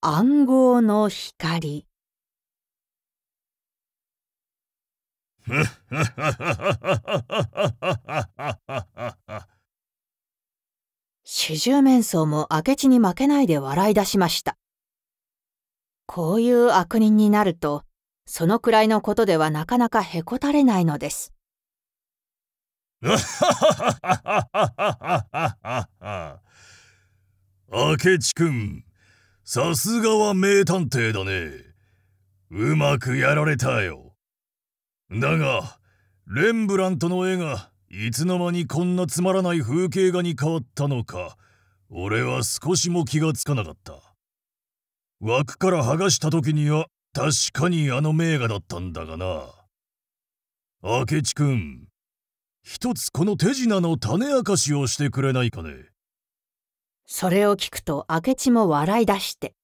暗号の光四十面相も明智に負けないで笑い出しました。こういう悪人になると、そのくらいのことではなかなかへこたれないのです。明智君、さすがは名探偵だね。うまくやられたよ。だが、レンブラントの絵がいつの間にこんなつまらない風景画に変わったのか、俺は少しも気がつかなかった。枠から剥がした時には確かにあの名画だったんだがな。明智君、ん、一つこの手品の種明かしをしてくれないかね。それを聞くと明智も笑い出して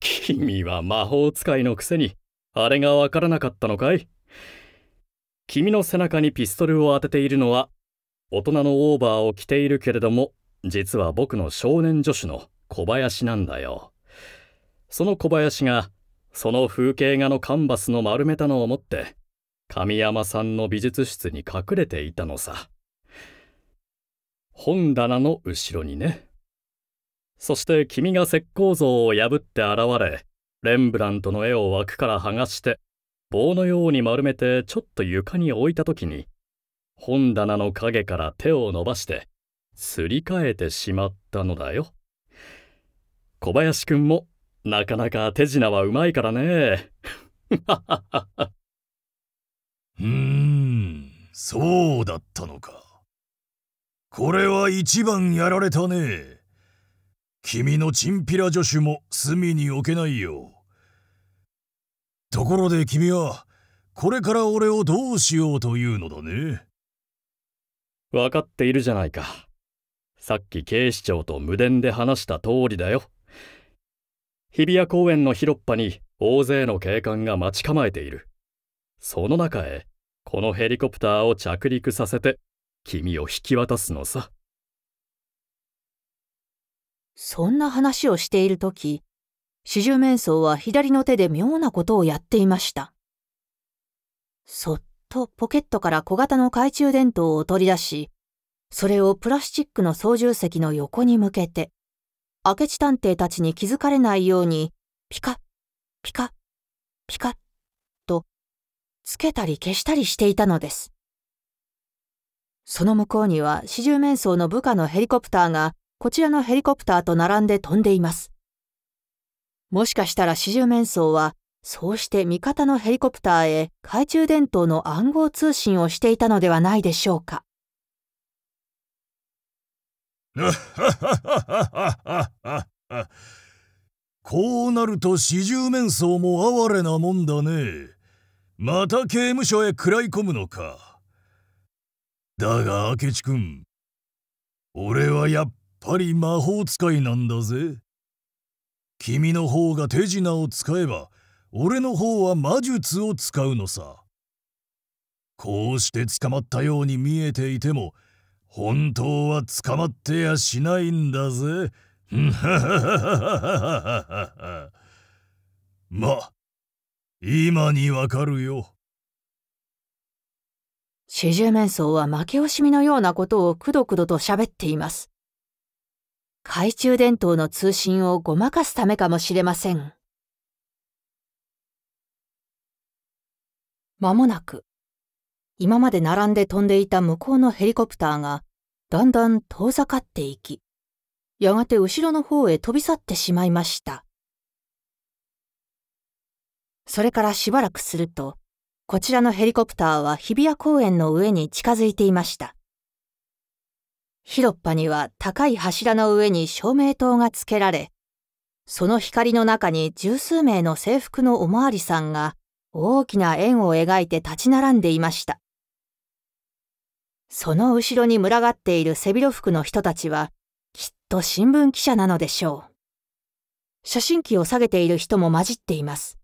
君は魔法使いのくせにあれがわからなかったのかい君の背中にピストルを当てているのは大人のオーバーを着ているけれども実は僕の少年助手の小林なんだよその小林がその風景画のカンバスの丸めたのを持って神山さんの美術室に隠れていたのさ本棚の後ろにね。そして君が石膏像を破って現れ、レンブラントの絵を枠から剥がして、棒のように丸めてちょっと床に置いた時に、本棚の影から手を伸ばして、すり替えてしまったのだよ。小林くんも、なかなか手品はうまいからね。うーん、そうだったのか。これは一番やられたね。君のチンピラ助手も隅に置けないよ。ところで君は、これから俺をどうしようというのだね。分かっているじゃないか。さっき警視庁と無電で話した通りだよ。日比谷公園の広っ端に大勢の警官が待ち構えている。その中へ、このヘリコプターを着陸させて君を引き渡すのさ。そんな話をしている時四十面相は左の手で妙なことをやっていました。そっとポケットから小型の懐中電灯を取り出し、それをプラスチックの操縦席の横に向けて、明智探偵たちに気づかれないように、ピカッ、ピカッ、ピカッ、と、つけたり消したりしていたのです。その向こうには四十面相の部下のヘリコプターがこちらのヘリコプターと並んで飛んでいます。もしかしたら四十面相はそうして味方のヘリコプターへ懐中電灯の暗号通信をしていたのではないでしょうか。こうなると四十面相も哀れなもんだね。また刑務所へ食らい込むのか。だが明智君俺はやっぱり魔法使いなんだぜ君の方が手品を使えば俺の方は魔術を使うのさこうして捕まったように見えていても本当は捕まってやしないんだぜ ま今にわかるよ四十面相は負け惜しみのようなことをくどくどと喋っています。懐中電灯の通信をごまかすためかもしれません。まもなく、今まで並んで飛んでいた向こうのヘリコプターが、だんだん遠ざかっていき、やがて後ろの方へ飛び去ってしまいました。それからしばらくすると、こちらのヘリコプターは日比谷公園の上に近づいていました。広っ端には高い柱の上に照明灯がつけられ、その光の中に十数名の制服のおまわりさんが大きな円を描いて立ち並んでいました。その後ろに群がっている背広服の人たちは、きっと新聞記者なのでしょう。写真機を下げている人も混じっています。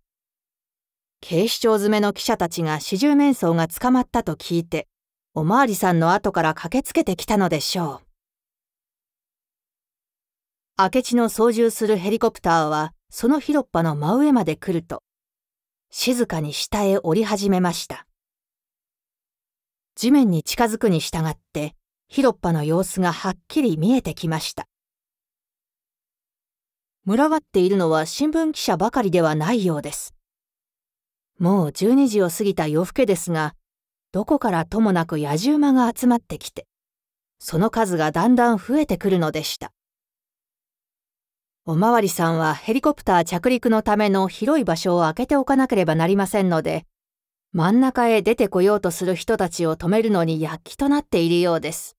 警視庁詰めの記者たちが四十面相が捕まったと聞いて、おまわりさんの後から駆けつけてきたのでしょう。明智の操縦するヘリコプターは、その広っ端の真上まで来ると、静かに下へ降り始めました。地面に近づくに従って、広っ端の様子がはっきり見えてきました。群がっているのは新聞記者ばかりではないようです。もう12時を過ぎた夜更けですが、どこからともなく野獣馬が集まってきて、その数がだんだん増えてくるのでした。おまわりさんはヘリコプター着陸のための広い場所を空けておかなければなりませんので、真ん中へ出てこようとする人たちを止めるのに躍起となっているようです。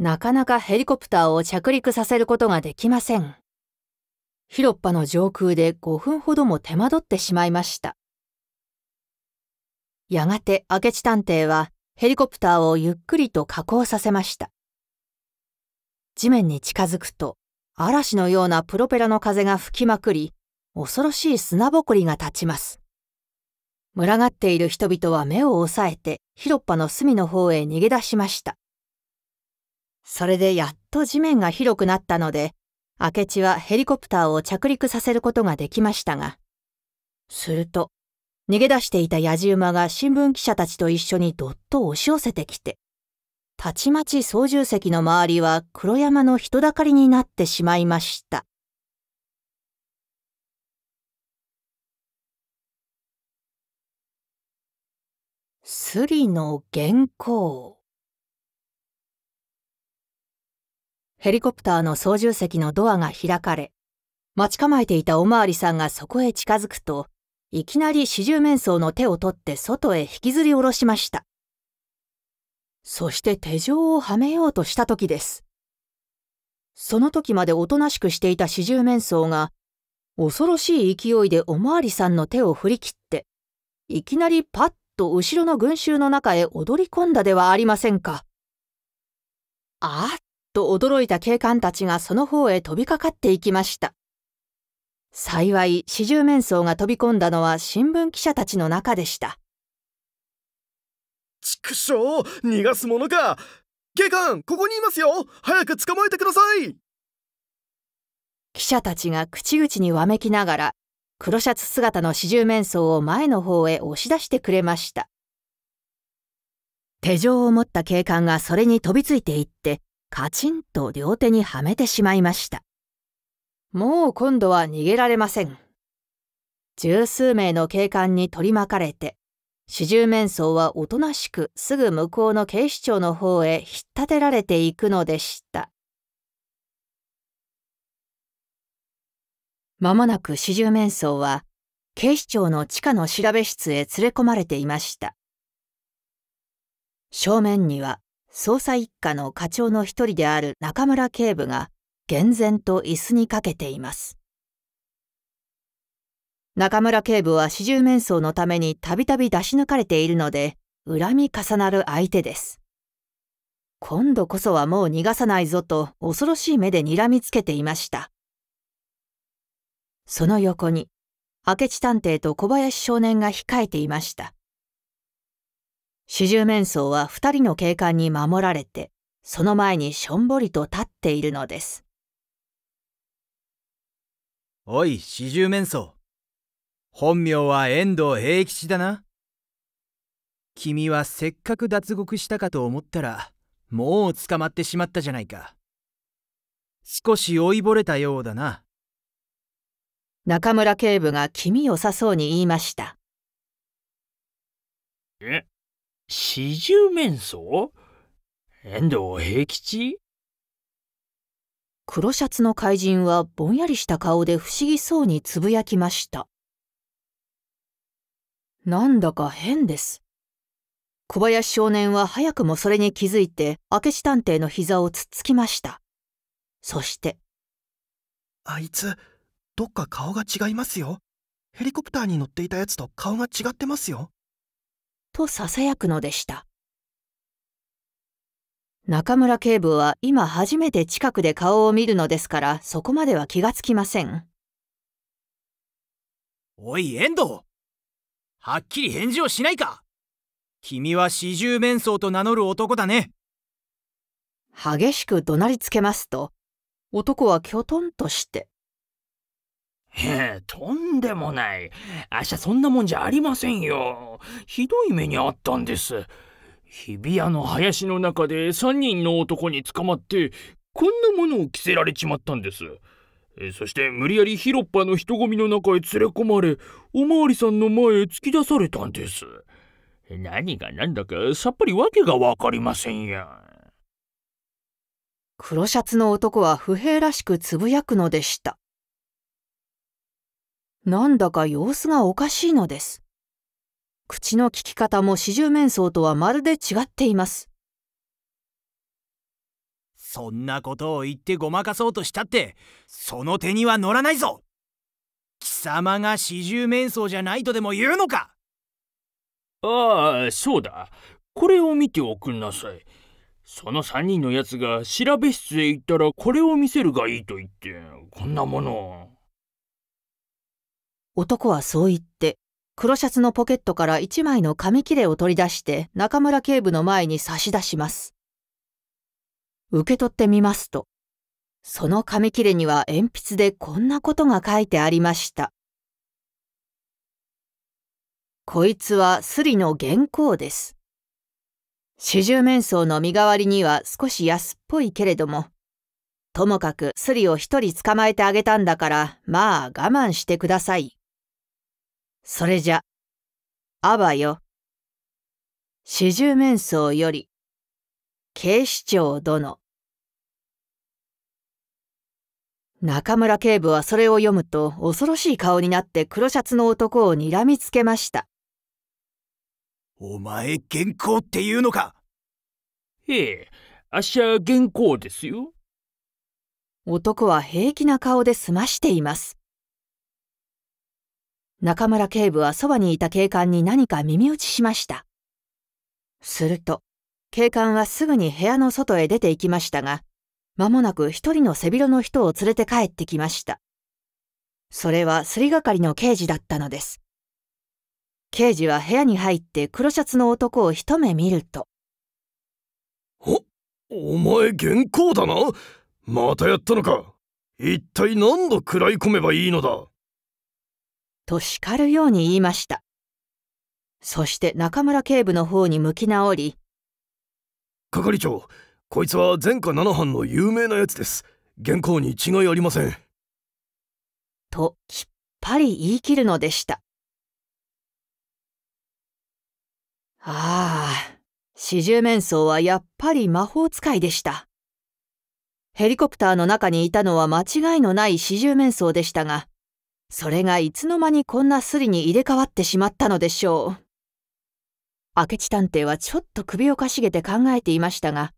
なかなかヘリコプターを着陸させることができません。広っ端の上空で5分ほども手間取ってしまいました。やがて明智探偵はヘリコプターをゆっくりと下降させました。地面に近づくと、嵐のようなプロペラの風が吹きまくり、恐ろしい砂ぼこりが立ちます。群がっている人々は目を押さえて広っ端の隅の方へ逃げ出しました。それでやっと地面が広くなったので、明智はヘリコプターを着陸させることができましたが、すると逃げ出していたやじ馬が新聞記者たちと一緒にどっと押し寄せてきて、たちまち操縦席の周りは黒山の人だかりになってしまいました。スリの原稿ヘリコプターの操縦席のドアが開かれ、待ち構えていたおまわりさんがそこへ近づくと、いきなり四十面相の手を取って外へ引きずり下ろしました。そして手錠をはめようとした時です。その時までおとなしくしていた四十面相が、恐ろしい勢いでおまわりさんの手を振り切って、いきなりパッと後ろの群衆の中へ踊り込んだではありませんか。あっと驚いた警官たちがその方へ飛びかかっていきました。幸い四十面相が飛び込んだのは新聞記者たちの中でした畜生逃がすものか警官ここにいますよ早く捕まえてください記者たちが口々にわめきながら黒シャツ姿の四十面相を前の方へ押し出してくれました手錠を持った警官がそれに飛びついていってカチンと両手にはめてしまいましたもう今度は逃げられません。十数名の警官に取り巻かれて、四十面相はおとなしくすぐ向こうの警視庁の方へ引っ立てられていくのでした。まもなく四十面相は、警視庁の地下の調べ室へ連れ込まれていました。正面には、捜査一課の課長の一人である中村警部が、厳然と椅子にかけています。中村警部は四十面相のためにたびたび出し抜かれているので、恨み重なる相手です。今度こそはもう逃がさないぞと恐ろしい目で睨みつけていました。その横に、明智探偵と小林少年が控えていました。四十面相は二人の警官に守られて、その前にしょんぼりと立っているのです。おい、四十面相。本名は遠藤平吉だな。君はせっかく脱獄したかと思ったら、もう捕まってしまったじゃないか。少し老いぼれたようだな。中村警部が気味よさそうに言いました。え四十面相遠藤平吉黒シャツの怪人はぼんやりした顔で不思議そうにつぶやきました。なんだか変です。小林少年は早くもそれに気づいて明智探偵の膝をつっつきました。そして。あいつ、どっか顔が違いますよ。ヘリコプターに乗っていたやつと顔が違ってますよ。と囁くのでした。中村警部は今初めて近くで顔を見るのですからそこまでは気がつきませんおい遠藤はっきり返事をしないか君は四十面相と名乗る男だね激しく怒鳴りつけますと男はきょとんとしてへえとんでもないあっしゃそんなもんじゃありませんよひどい目にあったんです日比谷の林の中で3人の男に捕まってこんなものを着せられちまったんですそして無理やり広っ端の人混みの中へ連れ込まれおまわりさんの前へ突き出されたんです何が何だかさっぱり訳が分かりませんや黒シャツの男は不平らしくつぶやくのでしたなんだか様子がおかしいのです口の利き方も四十面相とはまるで違っていますそんなことを言ってごまかそうとしたってその手には乗らないぞ貴様が四十面相じゃないとでも言うのかああそうだこれを見ておくんなさいその3人のやつが調べ室へ行ったらこれを見せるがいいと言ってこんなものを男はそう言って黒シャツのポケットから一枚の紙切れを取り出して中村警部の前に差し出します。受け取ってみますと、その紙切れには鉛筆でこんなことが書いてありました。こいつはスリの原稿です。四十面相の身代わりには少し安っぽいけれども、ともかくスリを一人捕まえてあげたんだから、まあ我慢してください。それじゃ、あばよ。四十面相より、警視庁殿。中村警部はそれを読むと恐ろしい顔になって黒シャツの男を睨みつけました。お前、原稿っていうのかええ、あっしゃ原稿ですよ。男は平気な顔で済ましています。中村警部はそばにいた警官に何か耳打ちしました。すると、警官はすぐに部屋の外へ出て行きましたが、間もなく一人の背広の人を連れて帰ってきました。それはすりがかりの刑事だったのです。刑事は部屋に入って黒シャツの男を一目見ると。お、お前原稿だなまたやったのか一体何度食らい込めばいいのだと叱るように言いました。そして中村警部の方に向き直り、係長、こいつは前科7班の有名なやつです。原稿に違いありません。と、きっぱり言い切るのでした。ああ、四十面相はやっぱり魔法使いでした。ヘリコプターの中にいたのは間違いのない四十面相でしたが、それがいつの間にこんなスリに入れ替わってしまったのでしょう。明智探偵はちょっと首をかしげて考えていましたが、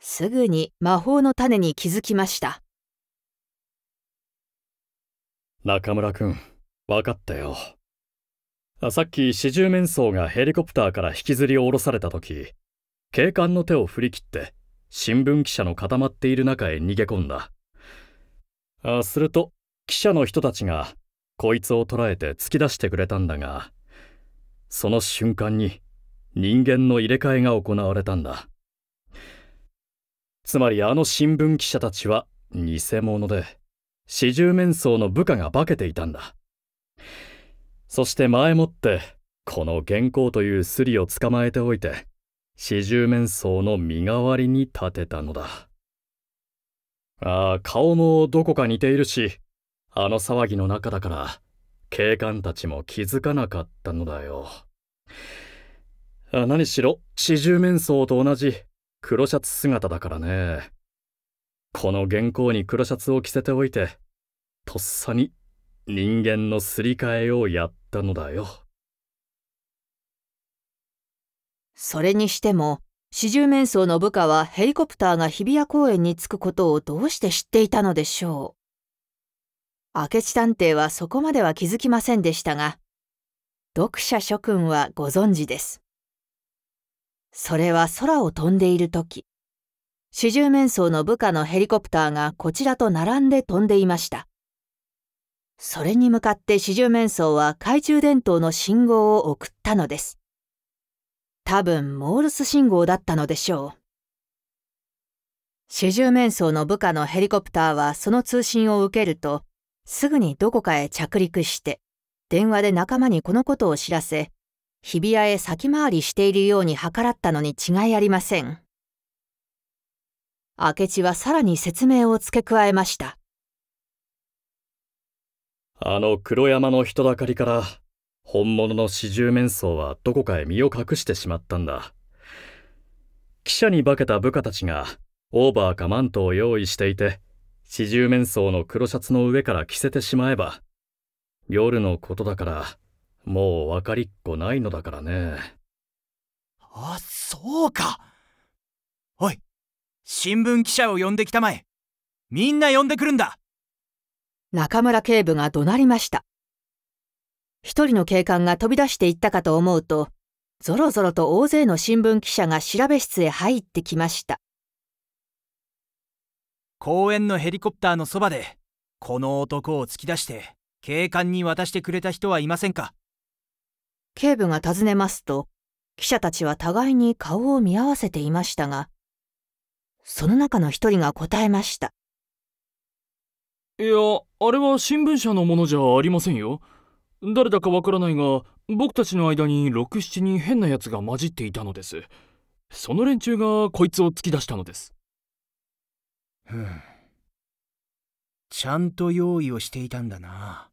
すぐに魔法の種に気づきました。中村くん、わかったよ。さっき四十面相がヘリコプターから引きずり下ろされた時、警官の手を振り切って、新聞記者の固まっている中へ逃げ込んだ。あすると、記者の人たちがこいつを捕らえて突き出してくれたんだがその瞬間に人間の入れ替えが行われたんだつまりあの新聞記者たちは偽物で四十面相の部下が化けていたんだそして前もってこの原稿というスリを捕まえておいて四十面相の身代わりに立てたのだああ顔もどこか似ているしあの騒ぎの中だから警官たちも気づかなかったのだよ何しろ四十面相と同じ黒シャツ姿だからねこの原稿に黒シャツを着せておいてとっさに人間のすり替えをやったのだよそれにしても四十面相の部下はヘリコプターが日比谷公園に着くことをどうして知っていたのでしょう。明智探偵はそこまでは気づきませんでしたが、読者諸君はご存知です。それは空を飛んでいる時、四十面相の部下のヘリコプターがこちらと並んで飛んでいました。それに向かって四十面相は懐中電灯の信号を送ったのです。多分モールス信号だったのでしょう。四十面相の部下のヘリコプターはその通信を受けると、すぐにどこかへ着陸して電話で仲間にこのことを知らせ日比谷へ先回りしているように計らったのに違いありません明智はさらに説明を付け加えましたあの黒山の人だかりから本物の四十面相はどこかへ身を隠してしまったんだ記者に化けた部下たちがオーバーかマントを用意していて四十面相の黒シャツの上から着せてしまえば夜のことだからもう分かりっこないのだからねあそうかおい新聞記者を呼んできたまえみんな呼んでくるんだ中村警部が怒鳴りました一人の警官が飛び出していったかと思うとぞろぞろと大勢の新聞記者が調べ室へ入ってきました公園のヘリコプターのそばでこの男を突き出して警官に渡してくれた人はいませんか警部が尋ねますと記者たちは互いに顔を見合わせていましたがその中の一人が答えましたいやあれは新聞社のものじゃありませんよ誰だかわからないが僕たちの間に67人変なやつが混じっていたのですその連中がこいつを突き出したのですふんちゃんと用意をしていたんだな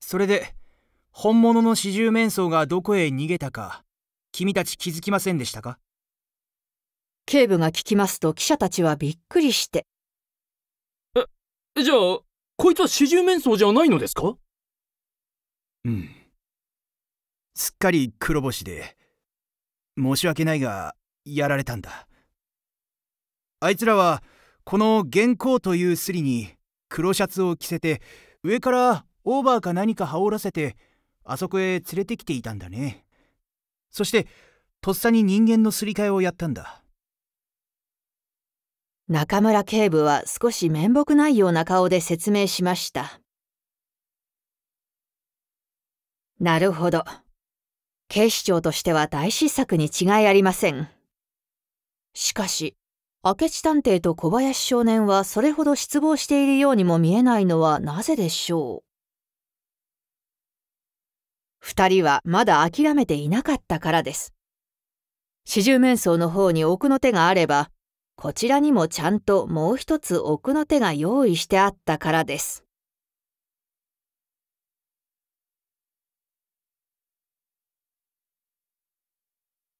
それで本物の四十面相がどこへ逃げたか君たち気づきませんでしたか警部が聞きますと記者たちはびっくりしてえじゃあこいつは四十面相じゃないのですかうんすっかり黒星で申し訳ないがやられたんだあいつらはこの原稿というスリに黒シャツを着せて上からオーバーか何か羽織らせてあそこへ連れてきていたんだねそしてとっさに人間のすり替えをやったんだ中村警部は少し面目ないような顔で説明しましたなるほど警視庁としては大失策に違いありませんしかし明智探偵と小林少年はそれほど失望しているようにも見えないのはなぜでしょう二人はまだ諦めていなかったからです。四十面相の方に奥の手があれば、こちらにもちゃんともう一つ奥の手が用意してあったからです。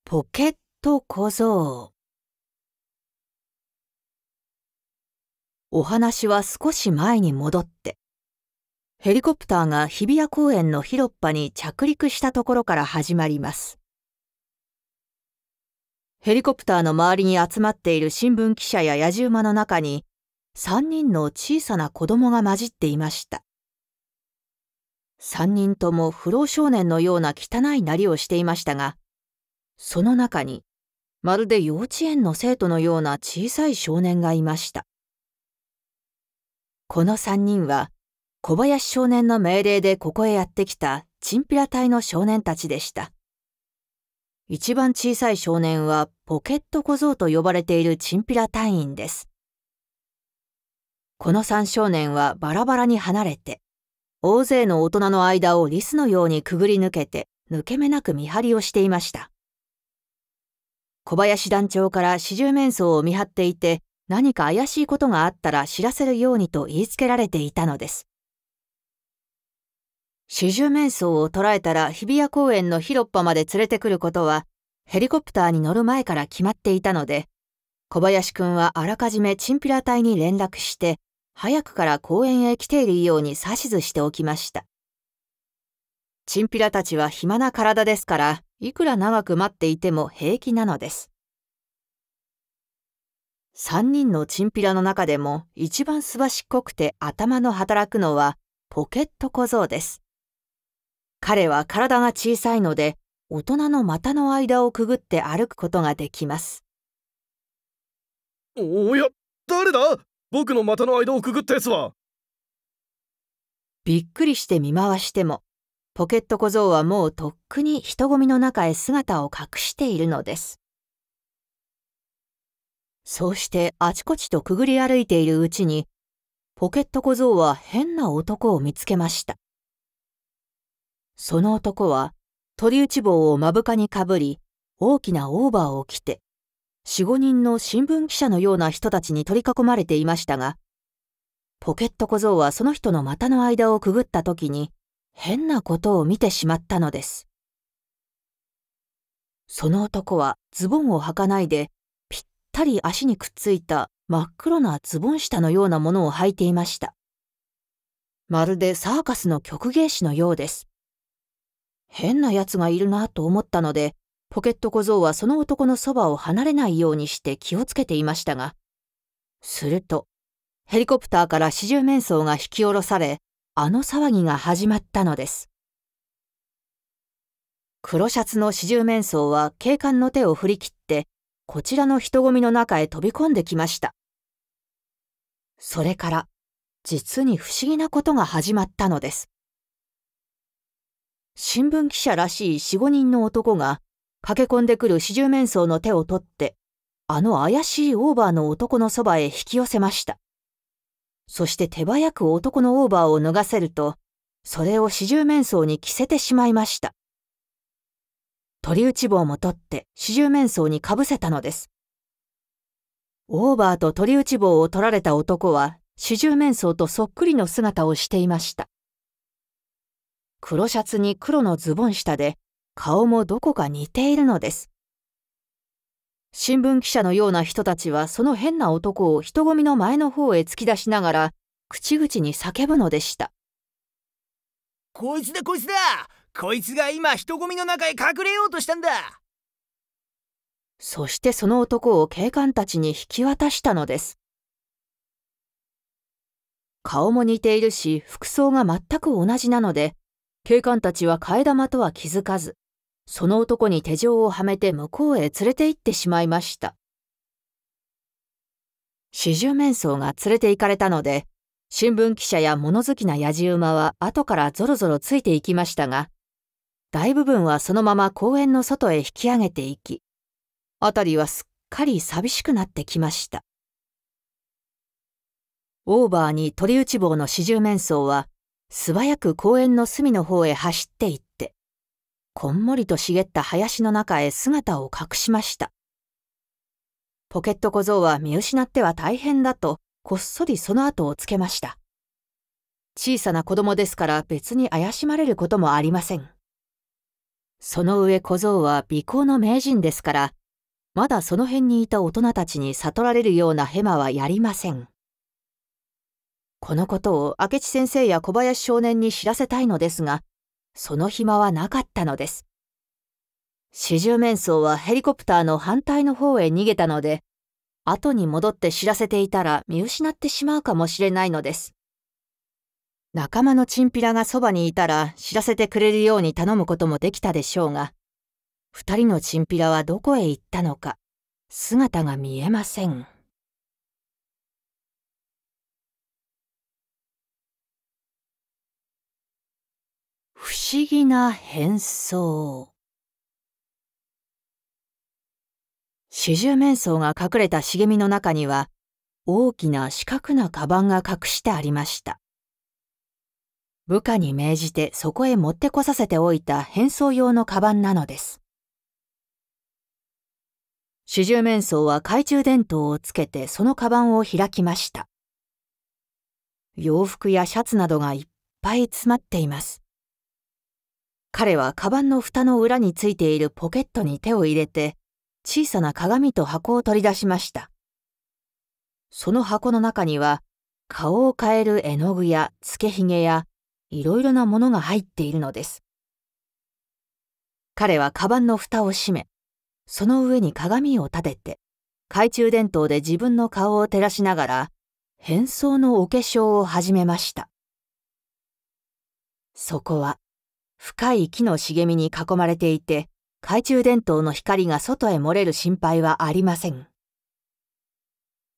ポケット小僧お話は少し前に戻って。ヘリコプターが日比谷公園の広っ端に着陸したところから始まります。ヘリコプターの周りに集まっている新聞記者や野獣馬の中に、三人の小さな子供が混じっていました。三人とも不老少年のような汚いなりをしていましたが、その中に、まるで幼稚園の生徒のような小さい少年がいました。この3人は小林少年の命令でここへやってきたチンピラ隊の少年たちでした。一番小さい少年はポケット小僧と呼ばれているチンピラ隊員です。この3少年はバラバラに離れて、大勢の大人の間をリスのようにくぐり抜けて、抜け目なく見張りをしていました。小林団長から四十面相を見張っていて、何か怪しいことがあったら知らせるようにと言いつけられていたのです。四十面相を捕らえたら日比谷公園の広っぱまで連れてくることはヘリコプターに乗る前から決まっていたので小林くんはあらかじめチンピラ隊に連絡して早くから公園へ来ているように指図しておきましたチンピラたちは暇な体ですからいくら長く待っていても平気なのです三人のチンピラの中でも一番すばしっこくて頭の働くのはポケット小僧です。彼は体が小さいので大人の股の間をくぐって歩くことができます。おや、誰だ僕の股の間をくぐったやつはびっくりして見回しても、ポケット小僧はもうとっくに人混みの中へ姿を隠しているのです。そうしてあちこちとくぐり歩いているうちに、ポケット小僧は変な男を見つけました。その男は、鳥打ち棒を目深にかぶり、大きなオーバーを着て、四五人の新聞記者のような人たちに取り囲まれていましたが、ポケット小僧はその人の股の間をくぐった時に、変なことを見てしまったのです。その男はズボンを履かないで、ったり足にくっついた真っ黒なズボン下のようなものを履いていました。まるでサーカスの曲芸師のようです。変な奴がいるなと思ったので、ポケット小僧はその男のそばを離れないようにして気をつけていましたが、すると、ヘリコプターから四十面相が引き下ろされ、あの騒ぎが始まったのです。黒シャツの四十面相は警官の手を振り切っこちらの人混みの中へ飛び込んできました。それから、実に不思議なことが始まったのです。新聞記者らしい四五人の男が、駆け込んでくる四十面相の手を取って、あの怪しいオーバーの男のそばへ引き寄せました。そして手早く男のオーバーを脱がせると、それを四十面相に着せてしまいました。鳥打ち棒も取って四十面相にかぶせたのです。オーバーと鳥打ち棒を取られた男は四十面相とそっくりの姿をしていました。黒シャツに黒のズボン下で顔もどこか似ているのです。新聞記者のような人たちはその変な男を人混みの前の方へ突き出しながら口々に叫ぶのでした。こいつだこいつだこいつが今人混みの中へ隠れようとしたんだそしてその男を警官たちに引き渡したのです顔も似ているし服装が全く同じなので警官たちは替え玉とは気づかずその男に手錠をはめて向こうへ連れて行ってしまいました四十面相が連れて行かれたので新聞記者や物好きなやじ馬は後からぞろぞろついていきましたが大部分はそのまま公園の外へ引き上げていき、辺りはすっかり寂しくなってきました。オーバーに鳥内棒の四十面相は、素早く公園の隅の方へ走っていって、こんもりと茂った林の中へ姿を隠しました。ポケット小僧は見失っては大変だと、こっそりその後をつけました。小さな子供ですから別に怪しまれることもありません。その上小僧は美行の名人ですから、まだその辺にいた大人たちに悟られるようなヘマはやりません。このことを明智先生や小林少年に知らせたいのですが、その暇はなかったのです。四十面相はヘリコプターの反対の方へ逃げたので、後に戻って知らせていたら見失ってしまうかもしれないのです。仲間のチンピラがそばにいたら知らせてくれるように頼むこともできたでしょうが、二人のチンピラはどこへ行ったのか、姿が見えません。不思議な変装。四十面相が隠れた茂みの中には、大きな四角なカバンが隠してありました。部下に命じてそこへ持ってこさせておいた変装用のカバンなのです。四十面相は懐中電灯をつけてそのカバンを開きました。洋服やシャツなどがいっぱい詰まっています。彼はカバンの蓋の裏についているポケットに手を入れて、小さな鏡と箱を取り出しました。その箱の中には、顔を変える絵の具やつけひげやいろいろなものが入っているのです。彼はカバンの蓋を閉め、その上に鏡を立てて、懐中電灯で自分の顔を照らしながら、変装のお化粧を始めました。そこは、深い木の茂みに囲まれていて、懐中電灯の光が外へ漏れる心配はありません。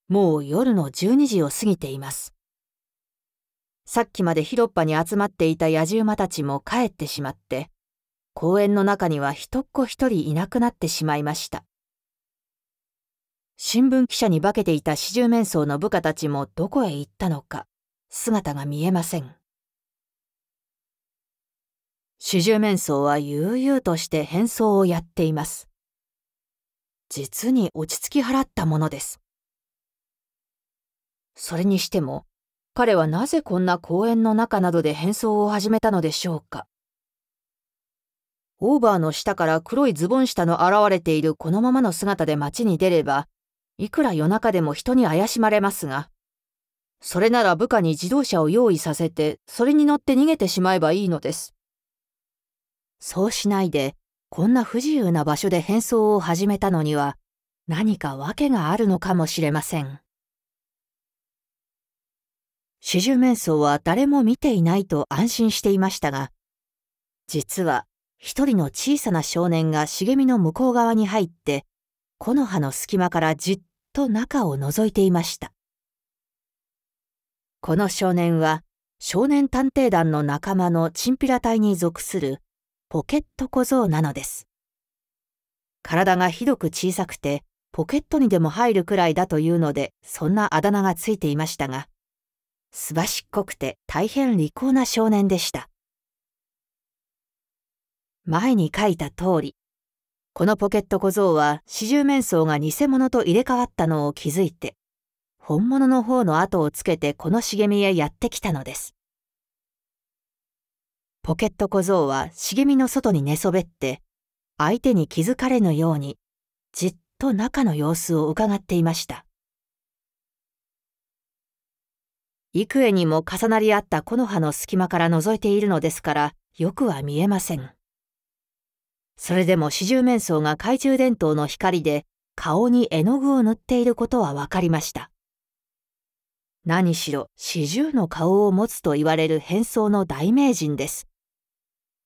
もう夜の12時を過ぎています。さっきまで広っ端に集まっていた野獣馬たちも帰ってしまって、公園の中には一っ子一人いなくなってしまいました。新聞記者に化けていた四十面相の部下たちもどこへ行ったのか、姿が見えません。四十面相は悠々として変装をやっています。実に落ち着き払ったものです。それにしても、彼はなぜこんな公園の中などで変装を始めたのでしょうか。オーバーの下から黒いズボン下の現れているこのままの姿で街に出れば、いくら夜中でも人に怪しまれますが、それなら部下に自動車を用意させて、それに乗って逃げてしまえばいいのです。そうしないで、こんな不自由な場所で変装を始めたのには、何か訳があるのかもしれません。四十面相は誰も見ていないと安心していましたが、実は一人の小さな少年が茂みの向こう側に入って、木の葉の隙間からじっと中を覗いていました。この少年は少年探偵団の仲間のチンピラ隊に属するポケット小僧なのです。体がひどく小さくてポケットにでも入るくらいだというのでそんなあだ名がついていましたがすばしっこくて大変利口な少年でした。前に書いた通り、このポケット小僧は四十面相が偽物と入れ替わったのを気づいて、本物の方の後をつけてこの茂みへやってきたのです。ポケット小僧は茂みの外に寝そべって、相手に気づかれぬように、じっと中の様子を伺っていました。幾重にも重なり合った木の葉の隙間から覗いているのですからよくは見えませんそれでも四十面相が懐中電灯の光で顔に絵の具を塗っていることは分かりました何しろ四十の顔を持つと言われる変装の大名人です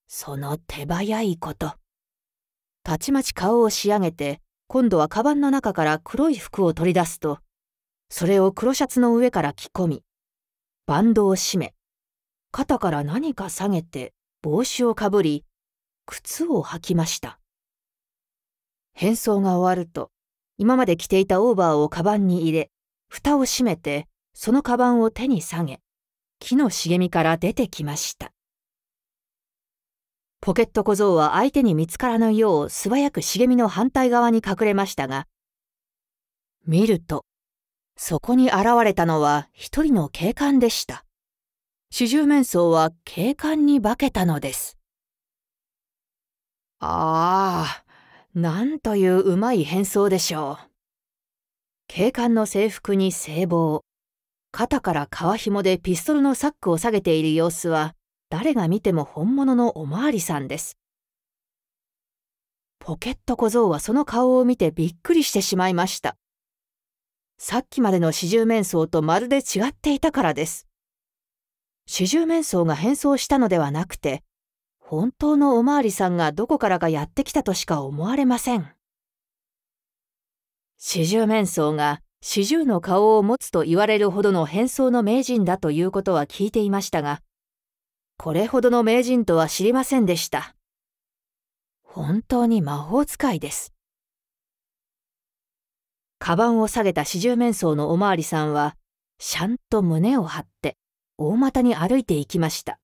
その手早いことたちまち顔を仕上げて今度はカバンの中から黒い服を取り出すとそれを黒シャツの上から着込みバンドを締め、肩から何か下げて帽子をかぶり、靴を履きました。変装が終わると、今まで着ていたオーバーをカバンに入れ、蓋を閉めて、そのカバンを手に下げ、木の茂みから出てきました。ポケット小僧は相手に見つからないよう素早く茂みの反対側に隠れましたが、見ると、そこに現れたのは一人の警官でした。四十面相は警官に化けたのです。ああ、なんといううまい変装でしょう。警官の制服に聖棒、肩から革紐でピストルのサックを下げている様子は、誰が見ても本物のおまわりさんです。ポケット小僧はその顔を見てびっくりしてしまいました。さっきまでの四十面相とまるで違っていたからです。四十面相が変装したのではなくて、本当のおまわりさんがどこからかやってきたとしか思われません。四十面相が四十の顔を持つと言われるほどの変装の名人だということは聞いていましたが、これほどの名人とは知りませんでした。本当に魔法使いです。カバンを下げた四十面相のおまわりさんは、しゃんと胸を張って、大股に歩いていきました。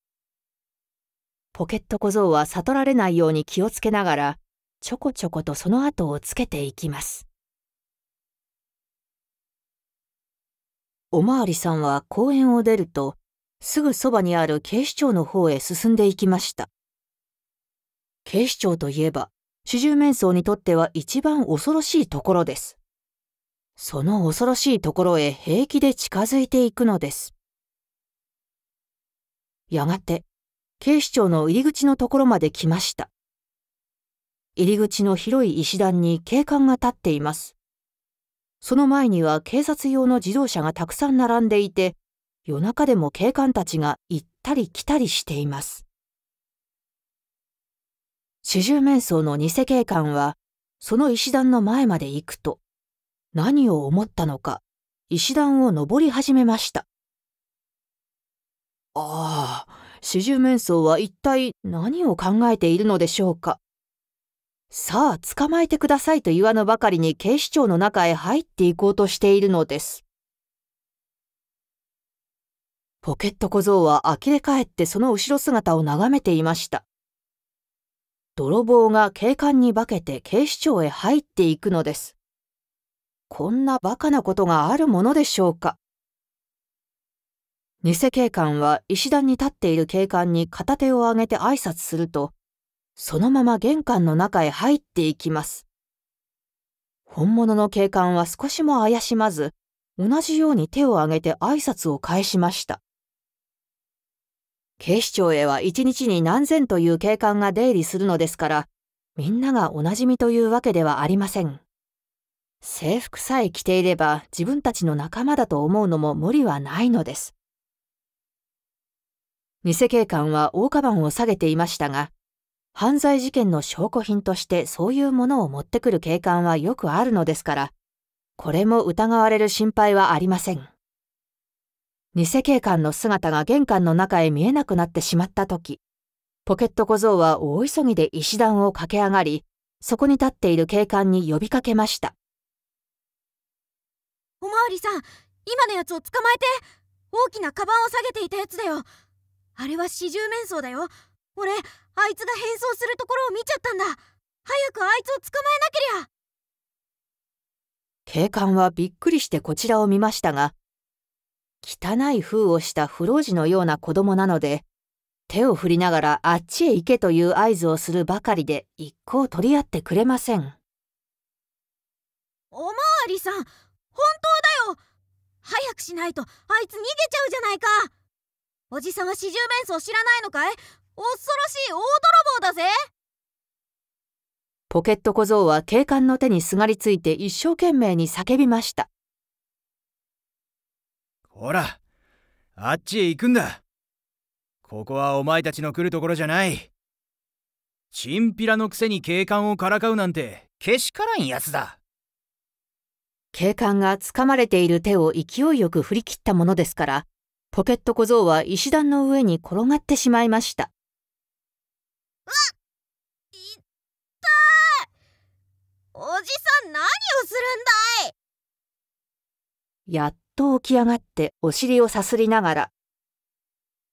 ポケット小僧は悟られないように気をつけながら、ちょこちょことその後をつけていきます。おまわりさんは公園を出ると、すぐそばにある警視庁の方へ進んでいきました。警視庁といえば、四十面相にとっては一番恐ろしいところです。その恐ろしいところへ平気で近づいていくのです。やがて、警視庁の入り口のところまで来ました。入り口の広い石段に警官が立っています。その前には警察用の自動車がたくさん並んでいて、夜中でも警官たちが行ったり来たりしています。四十面相の偽警官は、その石段の前まで行くと、何を思ったのか、石段を登り始めました。ああ、四十面相は一体何を考えているのでしょうか。さあ、捕まえてくださいと言わぬばかりに警視庁の中へ入っていこうとしているのです。ポケット小僧は呆れ返ってその後ろ姿を眺めていました。泥棒が警官に化けて警視庁へ入っていくのです。こんなバカなことがあるものでしょうか。偽警官は石段に立っている警官に片手を上げて挨拶すると、そのまま玄関の中へ入っていきます。本物の警官は少しも怪しまず、同じように手を挙げて挨拶を返しました。警視庁へは一日に何千という警官が出入りするのですから、みんながおなじみというわけではありません。制服さえ着ていれば自分たちの仲間だと思うのも無理はないのです。偽警官は大カバンを下げていましたが、犯罪事件の証拠品としてそういうものを持ってくる警官はよくあるのですから、これも疑われる心配はありません。偽警官の姿が玄関の中へ見えなくなってしまった時、ポケット小僧は大急ぎで石段を駆け上がり、そこに立っている警官に呼びかけました。おまわりさん今のやつを捕まえて大きなカバンを下げていたやつだよあれは四十面相だよ俺あいつが変装するところを見ちゃったんだ早くあいつを捕まえなけりゃ警官はびっくりしてこちらを見ましたが汚い封をした不老児のような子供なので手を振りながらあっちへ行けという合図をするばかりで一向取り合ってくれませんおまわりさん本当だよ早くしないとあいつ逃げちゃうじゃないかおじさんは四十面相知らないのかい恐ろしい大泥棒だぜポケット小僧は警官の手にすがりついて一生懸命に叫びましたほらあっちへ行くんだここはお前たちの来るところじゃないチンピラのくせに警官をからかうなんてけしからんやつだ警官がつかまれている手を勢いよく振り切ったものですから、ポケット小僧は石段の上に転がってしまいました。うわ痛いおじさん何をするんだいやっと起き上がってお尻をさすりながら。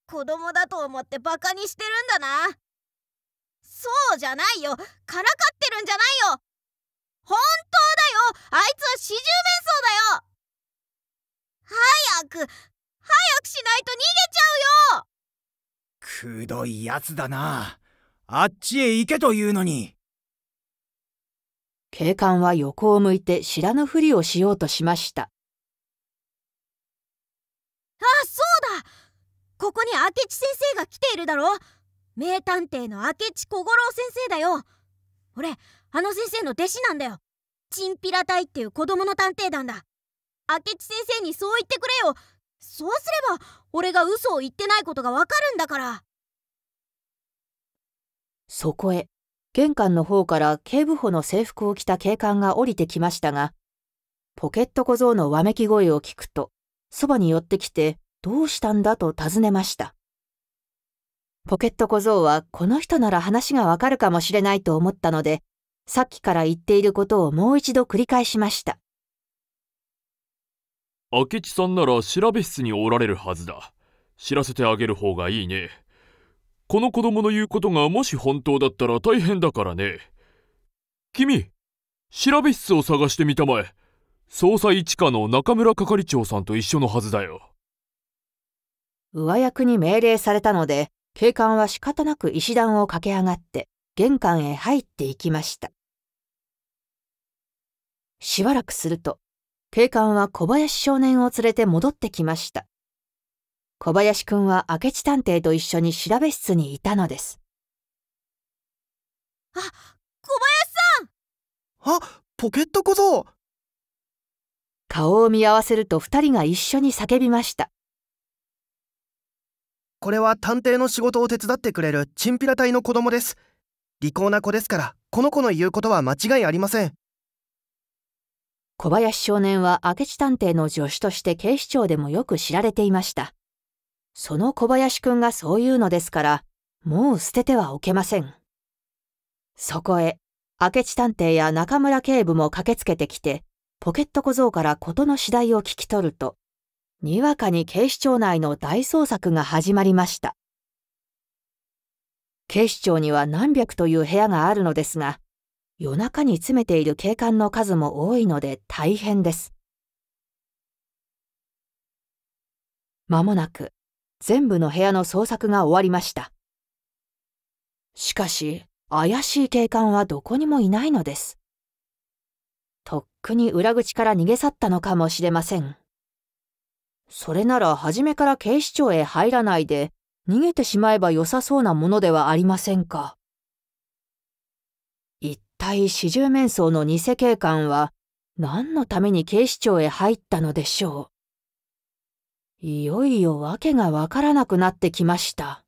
子供だと思ってバカにしてるんだな。そうじゃないよからかってるんじゃないよんとあいつは四十面相だよ早く早くしないと逃げちゃうよくどいやつだなあっちへ行けというのに警官は横を向いて知らぬふりをしようとしましたあそうだここに明智先生が来ているだろ名探偵の明智小五郎先生だよ俺あの先生の弟子なんだよチンピラ隊っていう子供の探偵団だ明智先生にそう言ってくれよそうすれば俺が嘘を言ってないことがわかるんだからそこへ玄関の方から警部補の制服を着た警官が降りてきましたがポケット小僧のわめき声を聞くとそばに寄ってきてどうしたんだと尋ねましたポケット小僧はこの人なら話がわかるかもしれないと思ったのでさっきから言っていることをもう一度繰り返しました。明智さんなら調べ室におられるはずだ。知らせてあげる方がいいね。この子供の言うことがもし本当だったら大変だからね。君、調べ室を探してみたまえ。捜査一課の中村係長さんと一緒のはずだよ。上役に命令されたので、警官は仕方なく石段を駆け上がって、玄関へ入っていきましたしばらくすると警官は小林少年を連れて戻ってきました小林くんは明智探偵と一緒に調べ室にいたのですあ小林さんあポケット小僧顔を見合わせると2人が一緒に叫びましたこれは探偵の仕事を手伝ってくれるチンピラ隊の子供です利口な子ですからこの子の言うことは間違いありません小林少年は明智探偵の助手として警視庁でもよく知られていましたその小林くんがそういうのですからもう捨ててはおけませんそこへ明智探偵や中村警部も駆けつけてきてポケット小僧から事の次第を聞き取るとにわかに警視庁内の大捜索が始まりました警視庁には何百という部屋があるのですが、夜中に詰めている警官の数も多いので大変です。まもなく、全部の部屋の捜索が終わりました。しかし、怪しい警官はどこにもいないのです。とっくに裏口から逃げ去ったのかもしれません。それなら初めから警視庁へ入らないで逃げてしまえば良さそうなものではありませんか。一体四十面相の偽警官は何のために警視庁へ入ったのでしょう。いよいよ訳がわからなくなってきました。